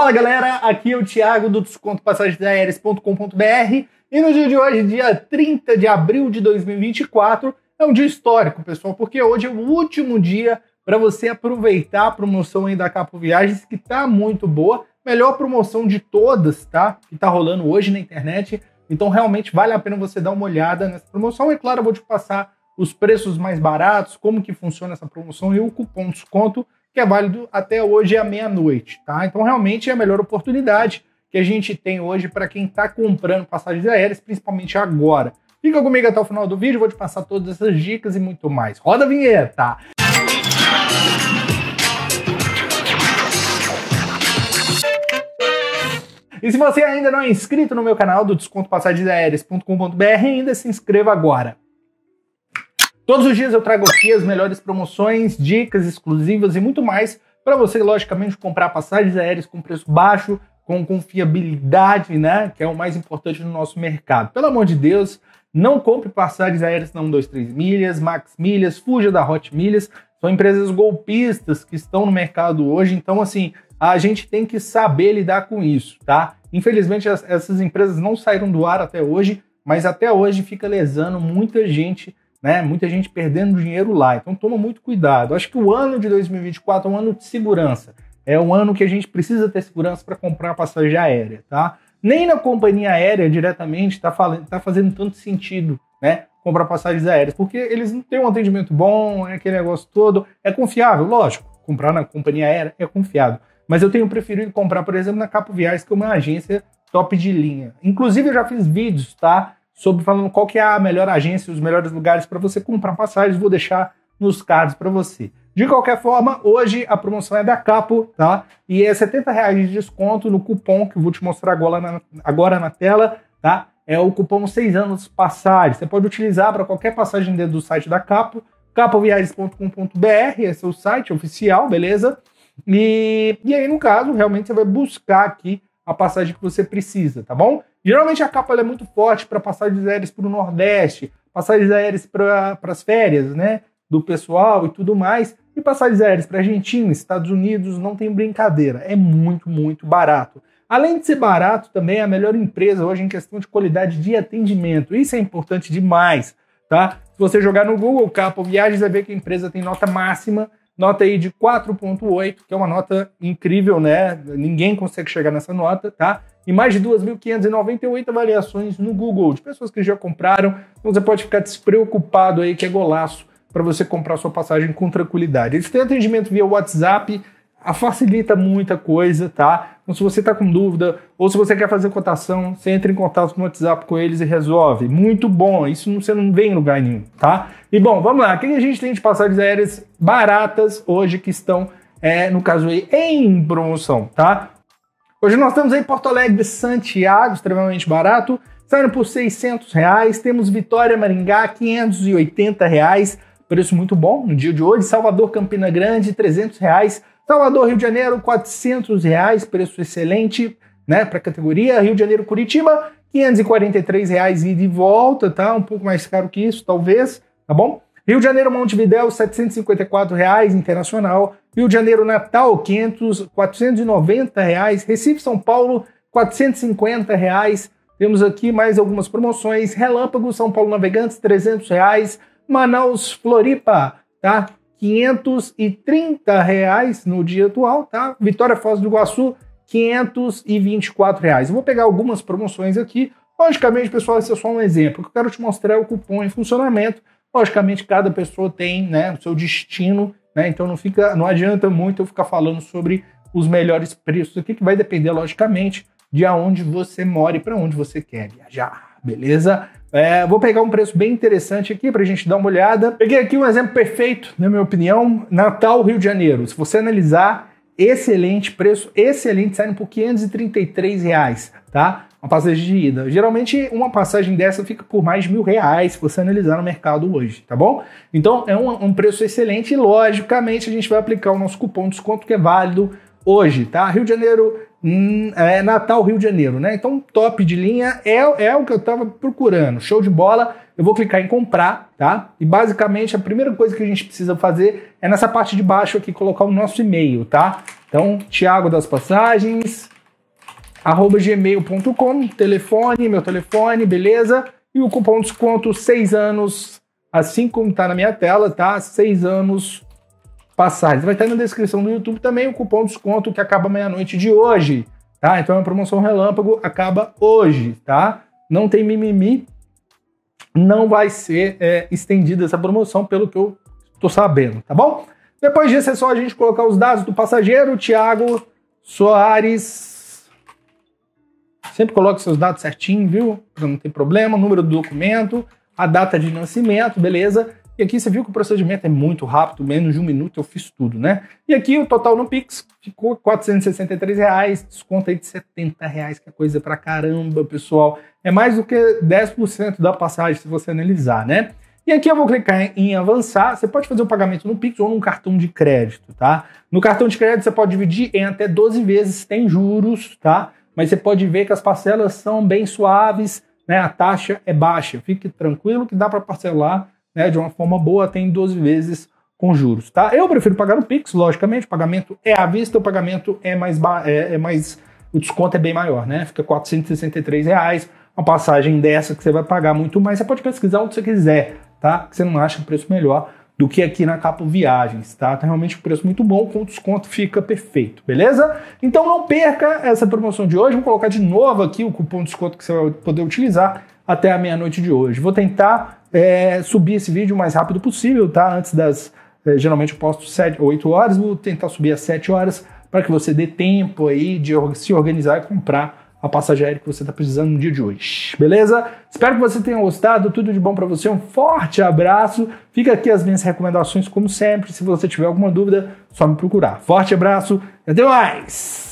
Fala galera, aqui é o Thiago do desconto passagemsaéreas.com.br e no dia de hoje, dia 30 de abril de 2024, é um dia histórico, pessoal, porque hoje é o último dia para você aproveitar a promoção aí da Capo Viagens, que tá muito boa, melhor promoção de todas, tá? Que tá rolando hoje na internet. Então realmente vale a pena você dar uma olhada nessa promoção. E claro, eu vou te passar os preços mais baratos, como que funciona essa promoção e o cupom desconto que é válido até hoje à meia-noite, tá? Então, realmente é a melhor oportunidade que a gente tem hoje para quem está comprando passagens aéreas, principalmente agora. Fica comigo até o final do vídeo, vou te passar todas essas dicas e muito mais. Roda a vinheta! E se você ainda não é inscrito no meu canal do descontopassagensaireas.com.br, ainda se inscreva agora. Todos os dias eu trago aqui as melhores promoções, dicas exclusivas e muito mais para você, logicamente, comprar passagens aéreas com preço baixo, com confiabilidade, né? Que é o mais importante no nosso mercado. Pelo amor de Deus, não compre passagens aéreas na 123 milhas, Max Milhas, fuja da Hot Milhas. São empresas golpistas que estão no mercado hoje, então assim, a gente tem que saber lidar com isso, tá? Infelizmente as, essas empresas não saíram do ar até hoje, mas até hoje fica lesando muita gente né? Muita gente perdendo dinheiro lá. Então toma muito cuidado. Acho que o ano de 2024 é um ano de segurança. É um ano que a gente precisa ter segurança para comprar passagem aérea, tá? Nem na companhia aérea diretamente está tá fazendo tanto sentido, né? Comprar passagens aéreas, porque eles não têm um atendimento bom, é aquele negócio todo. É confiável, lógico. Comprar na companhia aérea é confiável. Mas eu tenho preferido comprar, por exemplo, na Capo Viagens, que é uma agência top de linha. Inclusive, eu já fiz vídeos, tá? sobre falando qual que é a melhor agência, os melhores lugares para você comprar passagens, vou deixar nos cards para você. De qualquer forma, hoje a promoção é da Capo, tá? E é 70 reais de desconto no cupom que eu vou te mostrar agora na, agora na tela, tá? É o cupom 6 anos passagem. Você pode utilizar para qualquer passagem dentro do site da Capo, capoviagens.com.br, esse é o site oficial, beleza? E, e aí, no caso, realmente você vai buscar aqui a passagem que você precisa, tá bom? Geralmente a capa é muito forte para passagens aéreas para o Nordeste, passagens aéreas para as férias, né? Do pessoal e tudo mais. E passagens aéreas para Argentina, Estados Unidos, não tem brincadeira. É muito, muito barato. Além de ser barato, também é a melhor empresa hoje em questão de qualidade de atendimento. Isso é importante demais, tá? Se você jogar no Google Capa Viagens, vai ver que a empresa tem nota máxima, nota aí de 4.8, que é uma nota incrível, né? Ninguém consegue chegar nessa nota, tá? e mais de 2.598 avaliações no Google, de pessoas que já compraram. Então você pode ficar despreocupado aí, que é golaço, para você comprar sua passagem com tranquilidade. Eles têm atendimento via WhatsApp, facilita muita coisa, tá? Então, se você está com dúvida ou se você quer fazer cotação, você entra em contato no WhatsApp com eles e resolve. Muito bom, isso você não vem em lugar nenhum, tá? E bom, vamos lá. O que a gente tem de passagens aéreas baratas hoje que estão, é, no caso aí, em promoção, tá? Hoje nós estamos em Porto Alegre, Santiago, extremamente barato, saindo por 600 reais. Temos Vitória, Maringá, 580 reais, preço muito bom no dia de hoje. Salvador, Campina Grande, 300 reais. Salvador, Rio de Janeiro, 400 reais, preço excelente, né, para categoria. Rio de Janeiro, Curitiba, 543 reais e de volta, tá? Um pouco mais caro que isso, talvez, tá bom? Rio de Janeiro, Montevidéu, 754 reais, internacional. Rio de Janeiro, Natal, 500, 490 reais. Recife, São Paulo, 450 reais. Temos aqui mais algumas promoções. Relâmpago, São Paulo Navegantes, 300 reais. Manaus, Floripa, tá? 530 reais no dia atual, tá? Vitória Foz do Iguaçu, 524 reais. Eu vou pegar algumas promoções aqui. Logicamente, pessoal, esse é só um exemplo. Eu quero te mostrar é o cupom em funcionamento. Logicamente, cada pessoa tem né, o seu destino né? Então não fica, não adianta muito eu ficar falando sobre os melhores preços aqui, que vai depender, logicamente, de aonde você mora e para onde você quer viajar, beleza? É, vou pegar um preço bem interessante aqui para a gente dar uma olhada. Peguei aqui um exemplo perfeito, na minha opinião, Natal, Rio de Janeiro. Se você analisar, excelente preço, excelente, saindo por 533 reais, tá? uma passagem de ida. Geralmente, uma passagem dessa fica por mais de mil reais se você analisar no mercado hoje, tá bom? Então, é um, um preço excelente e, logicamente, a gente vai aplicar o nosso cupom de desconto que é válido hoje, tá? Rio de Janeiro, hum, é Natal, Rio de Janeiro, né? Então, top de linha é, é o que eu tava procurando. Show de bola. Eu vou clicar em comprar, tá? E basicamente a primeira coisa que a gente precisa fazer é nessa parte de baixo aqui colocar o nosso e-mail, tá? Então, Thiago das Passagens, arroba gmail.com, telefone, meu telefone, beleza? E o cupom de desconto seis anos, assim como tá na minha tela, tá? seis anos passados Vai estar tá na descrição do YouTube também o cupom de desconto que acaba meia-noite de hoje, tá? Então é uma promoção relâmpago, acaba hoje, tá? Não tem mimimi, não vai ser é, estendida essa promoção, pelo que eu tô sabendo, tá bom? Depois disso é só a gente colocar os dados do passageiro, Thiago Soares Sempre coloque seus dados certinho, viu? Não tem problema. Número do documento, a data de nascimento, beleza? E aqui você viu que o procedimento é muito rápido, menos de um minuto eu fiz tudo, né? E aqui o total no Pix ficou R$463,00, reais, desconto aí de R$70,00, reais, que é coisa pra caramba, pessoal. É mais do que 10% da passagem, se você analisar, né? E aqui eu vou clicar em avançar. Você pode fazer o pagamento no Pix ou num cartão de crédito, tá? No cartão de crédito você pode dividir em até 12 vezes, tem juros, tá? mas você pode ver que as parcelas são bem suaves, né? a taxa é baixa. Fique tranquilo que dá para parcelar né, de uma forma boa, tem 12 vezes com juros. Tá? Eu prefiro pagar no Pix, logicamente, o pagamento é à vista, o pagamento é mais, ba... é, é mais o desconto é bem maior, né? Fica R$ reais uma passagem dessa que você vai pagar muito mais. Você pode pesquisar onde você quiser, tá? Que você não acha um preço melhor do que aqui na Capo Viagens, tá? Tá realmente um preço muito bom, com desconto fica perfeito, beleza? Então não perca essa promoção de hoje, vou colocar de novo aqui o cupom de desconto que você vai poder utilizar até a meia-noite de hoje. Vou tentar é, subir esse vídeo o mais rápido possível, tá? Antes das. É, geralmente eu posto 7, 8 horas, vou tentar subir às 7 horas para que você dê tempo aí de se organizar e comprar a passagem aérea que você está precisando no dia de hoje. Beleza? Espero que você tenha gostado. Tudo de bom para você. Um forte abraço. Fica aqui as minhas recomendações, como sempre. Se você tiver alguma dúvida, só me procurar. Forte abraço. Até mais!